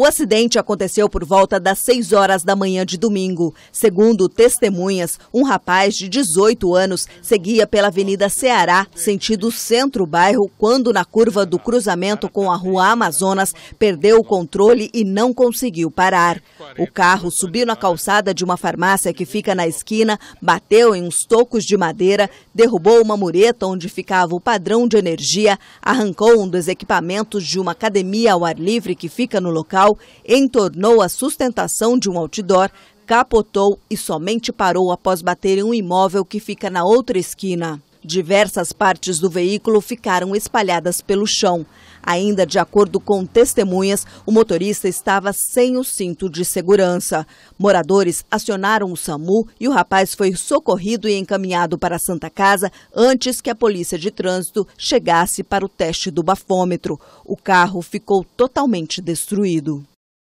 O acidente aconteceu por volta das 6 horas da manhã de domingo. Segundo testemunhas, um rapaz de 18 anos seguia pela Avenida Ceará, sentido centro-bairro, quando na curva do cruzamento com a Rua Amazonas, perdeu o controle e não conseguiu parar. O carro subiu na calçada de uma farmácia que fica na esquina, bateu em uns tocos de madeira, derrubou uma mureta onde ficava o padrão de energia, arrancou um dos equipamentos de uma academia ao ar livre que fica no local Municipal entornou a sustentação de um outdoor, capotou e somente parou após bater em um imóvel que fica na outra esquina. Diversas partes do veículo ficaram espalhadas pelo chão. Ainda de acordo com testemunhas, o motorista estava sem o cinto de segurança. Moradores acionaram o SAMU e o rapaz foi socorrido e encaminhado para a Santa Casa antes que a polícia de trânsito chegasse para o teste do bafômetro. O carro ficou totalmente destruído.